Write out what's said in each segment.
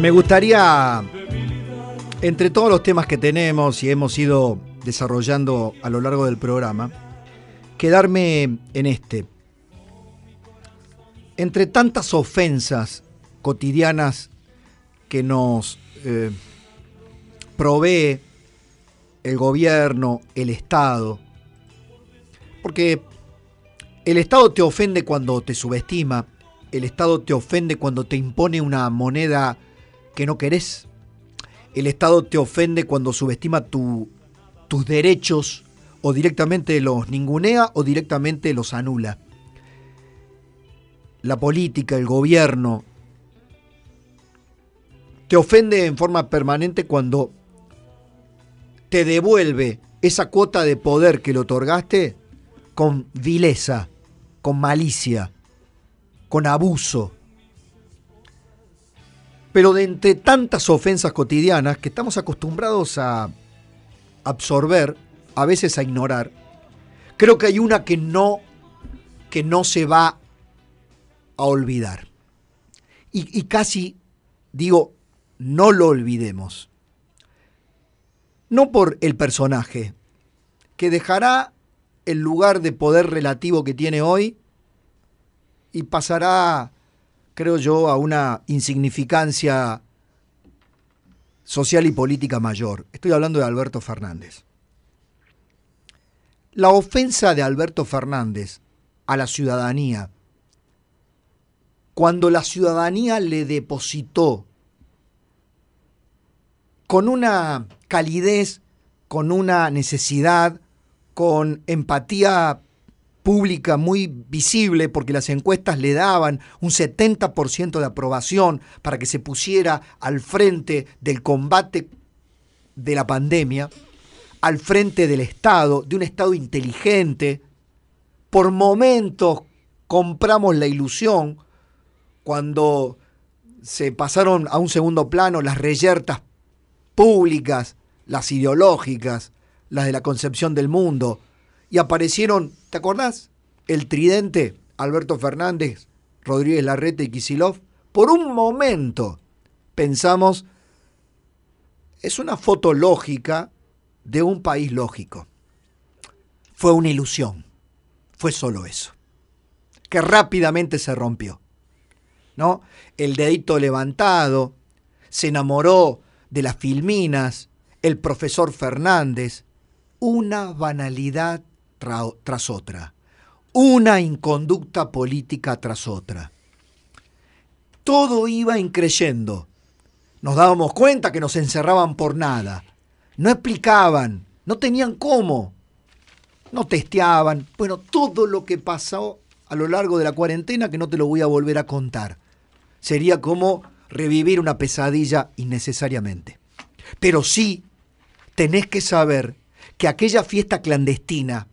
Me gustaría, entre todos los temas que tenemos y hemos ido desarrollando a lo largo del programa, quedarme en este. Entre tantas ofensas cotidianas que nos eh, provee el gobierno, el Estado, porque el Estado te ofende cuando te subestima, el Estado te ofende cuando te impone una moneda que no querés. El Estado te ofende cuando subestima tus derechos o directamente los ningunea o directamente los anula. La política, el gobierno, te ofende en forma permanente cuando te devuelve esa cuota de poder que le otorgaste con vileza, con malicia, con abuso. Pero de entre tantas ofensas cotidianas que estamos acostumbrados a absorber, a veces a ignorar, creo que hay una que no, que no se va a olvidar. y casi digo, no lo olvidemos. No por el personaje, que dejará el lugar de poder relativo que tiene hoy y pasará creo yo, a una insignificancia social y política mayor. Estoy hablando de Alberto Fernández. La ofensa de Alberto Fernández a la ciudadanía, cuando la ciudadanía le depositó con una calidez, con una necesidad, con empatía pública muy visible porque las encuestas le daban un 70% de aprobación para que se pusiera al frente del combate de la pandemia, al frente del Estado, de un Estado inteligente. Por momentos compramos la ilusión cuando se pasaron a un segundo plano las reyertas públicas, las ideológicas, las de la concepción del mundo, y aparecieron, ¿te acordás? El tridente, Alberto Fernández, Rodríguez Larreta y Kisilov. Por un momento pensamos, es una foto lógica de un país lógico. Fue una ilusión, fue solo eso, que rápidamente se rompió. ¿No? El dedito levantado, se enamoró de las Filminas, el profesor Fernández, una banalidad tras otra, una inconducta política tras otra. Todo iba increyendo. Nos dábamos cuenta que nos encerraban por nada. No explicaban, no tenían cómo. No testeaban. Bueno, todo lo que pasó a lo largo de la cuarentena que no te lo voy a volver a contar. Sería como revivir una pesadilla innecesariamente. Pero sí, tenés que saber que aquella fiesta clandestina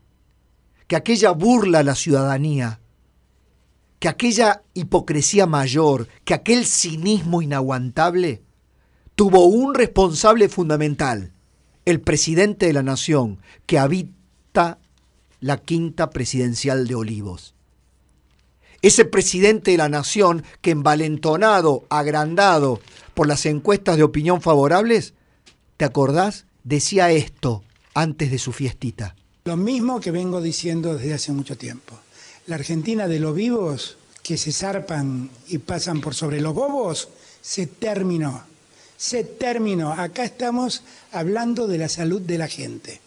que aquella burla a la ciudadanía, que aquella hipocresía mayor, que aquel cinismo inaguantable, tuvo un responsable fundamental, el presidente de la nación, que habita la quinta presidencial de Olivos. Ese presidente de la nación que envalentonado, agrandado por las encuestas de opinión favorables, ¿te acordás? Decía esto antes de su fiestita. Lo mismo que vengo diciendo desde hace mucho tiempo. La Argentina de los vivos que se zarpan y pasan por sobre los bobos se terminó. Se terminó. Acá estamos hablando de la salud de la gente.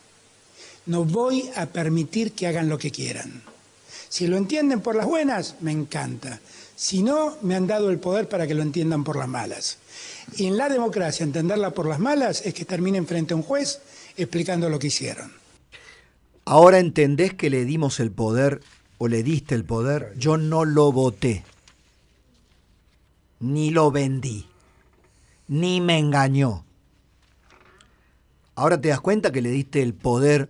No voy a permitir que hagan lo que quieran. Si lo entienden por las buenas, me encanta. Si no, me han dado el poder para que lo entiendan por las malas. Y en la democracia, entenderla por las malas es que terminen frente a un juez explicando lo que hicieron. Ahora entendés que le dimos el poder o le diste el poder. Yo no lo voté, ni lo vendí, ni me engañó. Ahora te das cuenta que le diste el poder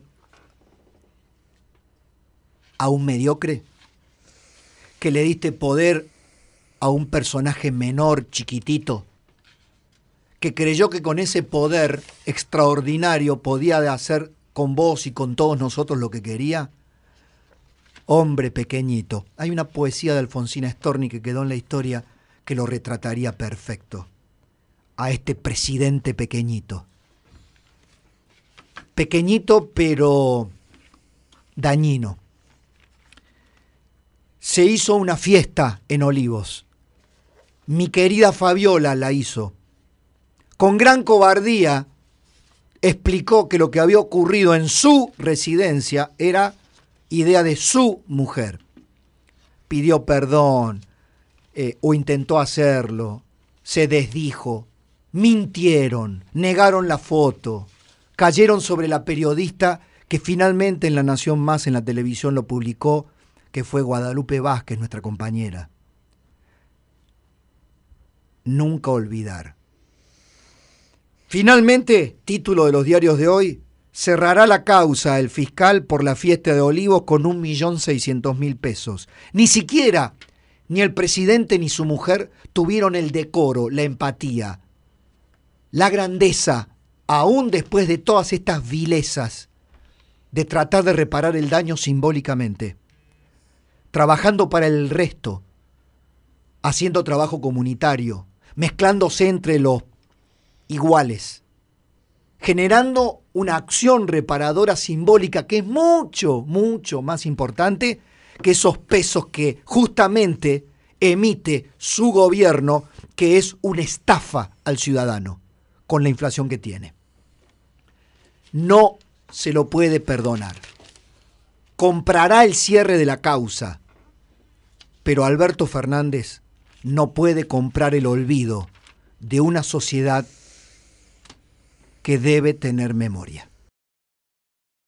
a un mediocre, que le diste poder a un personaje menor, chiquitito, que creyó que con ese poder extraordinario podía hacer con vos y con todos nosotros lo que quería? Hombre pequeñito. Hay una poesía de Alfonsina Storni que quedó en la historia que lo retrataría perfecto. A este presidente pequeñito. Pequeñito pero dañino. Se hizo una fiesta en Olivos. Mi querida Fabiola la hizo. Con gran cobardía explicó que lo que había ocurrido en su residencia era idea de su mujer. Pidió perdón eh, o intentó hacerlo, se desdijo, mintieron, negaron la foto, cayeron sobre la periodista que finalmente en La Nación Más, en la televisión, lo publicó, que fue Guadalupe Vázquez, nuestra compañera. Nunca olvidar Finalmente, título de los diarios de hoy, cerrará la causa el fiscal por la fiesta de Olivos con 1.600.000 pesos. Ni siquiera ni el presidente ni su mujer tuvieron el decoro, la empatía, la grandeza, aún después de todas estas vilezas, de tratar de reparar el daño simbólicamente, trabajando para el resto, haciendo trabajo comunitario, mezclándose entre los iguales, generando una acción reparadora simbólica que es mucho, mucho más importante que esos pesos que justamente emite su gobierno, que es una estafa al ciudadano con la inflación que tiene. No se lo puede perdonar. Comprará el cierre de la causa, pero Alberto Fernández no puede comprar el olvido de una sociedad que debe tener memoria.